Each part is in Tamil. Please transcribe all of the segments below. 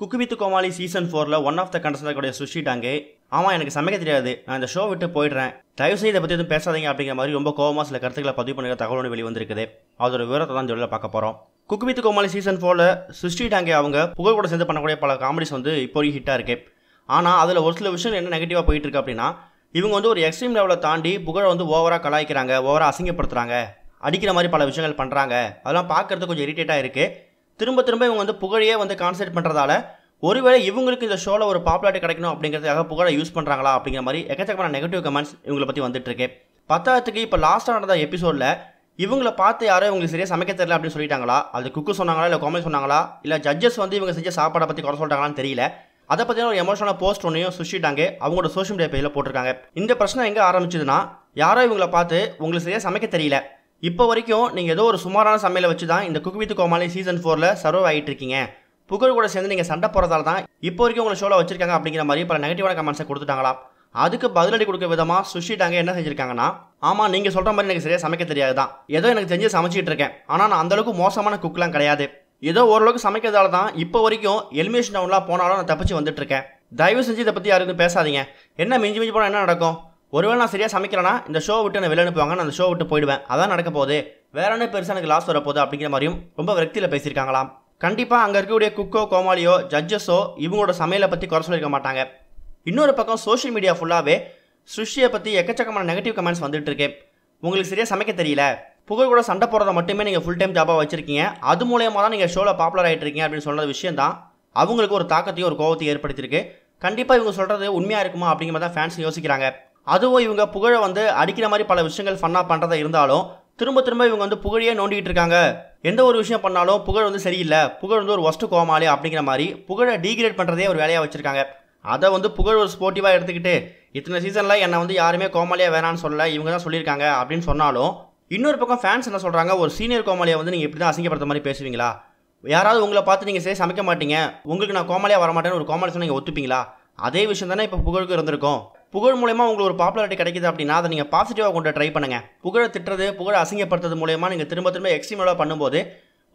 குக்கு வித் கோமாளி சீசன் ஃபோரில் ஒன் ஆஃப் த கண்டஸ்டன்ட் கூட சுஷிட்டாங்க ஆமாம் எனக்கு சமைக்க தெரியாது நான் இந்த ஷோ விட்டு போயிடுறேன் தயவு செய்து இதை பற்றி எதுவும் பேசாதீங்க அப்படிங்கிற மாதிரி ரொம்ப கோவமாக சில கருத்துக்களை பதிவு பண்ணுற தகவல் வெளி வந்திருக்குது அதோட விவரத்தை தான் ஜோடியில் பார்க்க போகிறோம் குக்கு வித் கோமாளி சீசன் ஃபோரில் சுஷிட்டாங்க அவங்க புகழ் கூட சேர்ந்து பண்ணக்கூடிய பல காமெடிஸ் வந்து இப்போதைக்கு ஹிட்டாக இருக்குது ஆனால் அதில் ஒரு சில விஷயம் என்ன நெகட்டிவாக போயிட்டுருக்கு அப்படின்னா இவங்க வந்து ஒரு எக்ஸ்ட்ரீம் லெவலை தாண்டி புகழை வந்து ஓவராக கலாய்க்கிறாங்க ஓவராக அசிங்கப்படுத்துகிறாங்க அடிக்கிற மாதிரி பல விஷயங்கள் பண்ணுறாங்க அதெல்லாம் பார்க்கறது கொஞ்சம் இரிட்டேட்டாக இருக்குது திரும்ப திரும்ப இவங்க வந்து புகழையே வந்து கான்சென்ட் பண்ணுறதால ஒருவேளை இவங்களுக்கு இந்த ஷோவில் ஒரு பாப்புலாரிட்டி கிடைக்கணும் அப்படிங்கிறதுக்காக புகழை யூஸ் பண்ணுறாங்களா அப்படிங்கிற மாதிரி எக்கச்சக்கமான நெகட்டிவ் கமெண்ட்ஸ் இவங்களை பற்றி வந்துட்டுருக்கு பத்தாயிரத்துக்கு இப்போ லாஸ்ட்டாக நடந்த எபிசோடில் இவங்களை பார்த்து யாரோ இவங்களுக்கு சரியாக சமைக்க தெரியல அப்படின்னு சொல்லிட்டாங்களா அது குக்கு சொன்னாங்களா இல்லை கோமல் சொன்னாங்களா இல்லை ஜட்ஜஸ் வந்து இவங்க செஞ்ச சாப்பாடை பற்றி குறை சொல்லிட்டாங்களான்னு தெரியல அதை பற்றின ஒரு எமோஷனல் போஸ்ட் ஒன்றையும் சுஷிட்டாங்க அவங்களோட சோஷியல் மீடியா பேஜில் போட்டிருக்காங்க இந்த பிரச்சனை எங்கே ஆரம்பிச்சதுன்னா யாரோ இவங்களை பார்த்து உங்களுக்கு சரியாக சமைக்க தெரியல இப்போ வரைக்கும் நீங்கள் ஏதோ ஒரு சுமாரான சமையலை வச்சு தான் இந்த குக்வித் கோமாளி சீசன் ஃபோரில் சர்வ் ஆகிட்டு இருக்கீங்க புகழ் கூட சேர்ந்து நீங்கள் சண்டை போகிறதால தான் இப்போ வரைக்கும் உங்களை ஷோவில் வச்சிருக்காங்க அப்படிங்கிற மாதிரி பல நெகட்டிவான கமெண்ட்ஸை கொடுத்துட்டாங்களா அதுக்கு பதிலடி கொடுக்க விதமாக சுஷிட்டாங்க என்ன செஞ்சுருக்காங்கன்னா ஆமாம் நீங்கள் சொல்கிற மாதிரி எனக்கு சரியாக சமைக்க தெரியாது தான் ஏதோ எனக்கு செஞ்சு சமைச்சிட்டு இருக்கேன் ஆனால் நான் அந்தளவுக்கு மோசமான குக்லாம் கிடையாது ஏதோ ஓரளவுக்கு சமைக்கிறதால தான் இப்போ வரைக்கும் எலிமினேஷன் டவுன்லாம் போனாலும் நான் தப்பிச்சு இருக்கேன் தயவு செஞ்சு இதை பற்றி யாருக்கும் பேசாதீங்க என்ன மிஞ்சி மிஞ்சி போனால் என்ன நடக்கும் ஒருவேளை நான் சரியாக சமைக்கிறேன்னா இந்த ஷோ விட்டு நான் வெளியே அனுப்புவாங்க நான் அந்த ஷோ விட்டு போயிடுவேன் அதான் நடக்க போகுது வேற என்ன பெருசாக எனக்கு லாஸ் வரப்போகுது அப்படிங்கிற மாதிரியும் ரொம்ப விரக்தியில் பேசியிருக்காங்களாம் கண்டிப்பாக அங்கே இருக்கக்கூடிய குக்கோ கோமாளியோ ஜட்ஜஸோ இவங்களோட சமையலை பற்றி குறை சொல்லியிருக்க மாட்டாங்க இன்னொரு பக்கம் சோஷியல் மீடியா ஃபுல்லாகவே சுஷியை பற்றி எக்கச்சக்கமான நெகட்டிவ் கமெண்ட்ஸ் வந்துட்டு இருக்கு உங்களுக்கு சரியாக சமைக்க தெரியல புகழ் கூட சண்டை போடுறத மட்டுமே நீங்கள் ஃபுல் டைம் ஜாபாக வச்சுருக்கீங்க அது மூலயமா தான் நீங்கள் ஷோவில் பாப்புலர் ஆகிட்டு இருக்கீங்க அப்படின்னு சொல்கிற விஷயம் தான் அவங்களுக்கு ஒரு தாக்கத்தையும் ஒரு கோவத்தையும் ஏற்படுத்தியிருக்கு கண்டிப்பாக இவங்க சொல்கிறது உண்மையாக இருக்குமா அப்படிங்கிற மாதிரி தான் ஃபேன்ஸ் யோசிக்கிறாங்க அதுவும் இவங்க புகழை வந்து அடிக்கிற மாதிரி பல விஷயங்கள் ஃபன்னாக பண்ணுறதா இருந்தாலும் திரும்ப திரும்ப இவங்க வந்து புகழையே நோண்டிக்கிட்டு இருக்காங்க எந்த ஒரு விஷயம் பண்ணாலும் புகழ் வந்து சரியில்லை புகழ் வந்து ஒரு ஒஸ்ட்டு கோமாளி அப்படிங்கிற மாதிரி புகழை டீக்ரேட் பண்ணுறதே ஒரு வேலையாக வச்சுருக்காங்க அதை வந்து புகழ் ஒரு ஸ்போர்ட்டிவாக எடுத்துக்கிட்டு இத்தனை சீசனில் என்னை வந்து யாருமே கோமாளியாக வேணான்னு சொல்லலை இவங்க தான் சொல்லியிருக்காங்க அப்படின்னு சொன்னாலும் இன்னொரு பக்கம் ஃபேன்ஸ் என்ன சொல்கிறாங்க ஒரு சீனியர் கோமாளியை வந்து நீங்கள் இப்படி தான் அசிங்கப்படுத்த மாதிரி பேசுவீங்களா யாராவது உங்களை பார்த்து நீங்கள் சரி சமைக்க மாட்டீங்க உங்களுக்கு நான் கோமாளியாக வரமாட்டேன்னு ஒரு கோமாளி நீங்கள் ஒத்துப்பீங்களா அதே விஷயம் தானே இப்போ புகழுக்கு இருந்திருக்கும் புகழ் மூலயமா உங்களுக்கு ஒரு பாப்புலாரிட்டி கிடைக்குது அப்படின்னா அதை நீங்கள் பாசிட்டிவாக கொண்டு ட்ரை பண்ணுங்கள் புகழை திட்டுறது புகழை அசிங்கப்படுத்துறது மூலயமா நீங்கள் திரும்ப திரும்ப எக்ஸ்ட்ரீமலாக பண்ணும்போது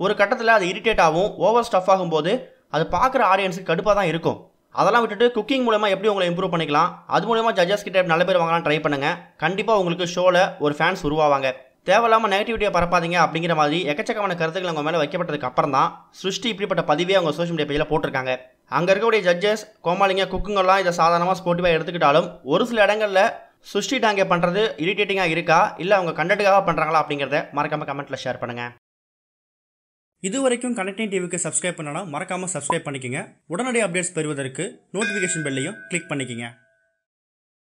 ஒரு கட்டத்தில் அது இரிட்டேட் ஆகும் ஓவர் ஸ்டஃப் ஆகும்போது அது பார்க்குற ஆடியன்ஸுக்கு கடுப்பாக தான் இருக்கும் அதெல்லாம் விட்டுட்டு குக்கிங் மூலமாக எப்படி உங்களை இம்ப்ரூவ் பண்ணிக்கலாம் அது மூலயமா ஜட்ஜஸ் கிட்ட நல்ல பேர் வாங்கலாம் ட்ரை பண்ணுங்கள் கண்டிப்பாக உங்களுக்கு ஷோவில் ஒரு ஃபேன்ஸ் உருவாவாங்க தேவையில்லாமல் நெகட்டிவிட்டியை பரப்பாதீங்க அப்படிங்கிற மாதிரி எக்கச்சக்கமான கருத்துக்கள் அவங்க மேலே வைக்கப்பட்டதுக்கு அப்புறம் தான் சிருஷ்டி இப்படிப்பட்ட பதிவே அவங்க சோஷியல் மீடியா பேஜில் போட்டிருக்காங்க அங்கே இருக்கக்கூடிய ஜட்ஜஸ் கோமாளிங்க குக்குங்கெல்லாம் இதை சாதாரணமாக ஸ்போர்ட்டிவாக எடுத்துக்கிட்டாலும் ஒரு சில இடங்களில் சுஷ்டி டாங்கே பண்ணுறது இரிட்டேட்டிங்காக இருக்கா இல்லை அவங்க கண்டென்ட்டுக்காக பண்ணுறாங்களா அப்படிங்கிறத மறக்காமல் கமெண்ட்டில் ஷேர் பண்ணுங்கள் இது வரைக்கும் கனெக்டிங் டிவிக்கு சப்ஸ்கிரைப் பண்ணனா மறக்காமல் சப்ஸ்கிரைப் பண்ணிக்கோங்க உடனடி அப்டேட்ஸ் பெறுவதற்கு நோட்டிஃபிகேஷன் பெல்லையும் கிளிக் பண்ணிக்கோங்க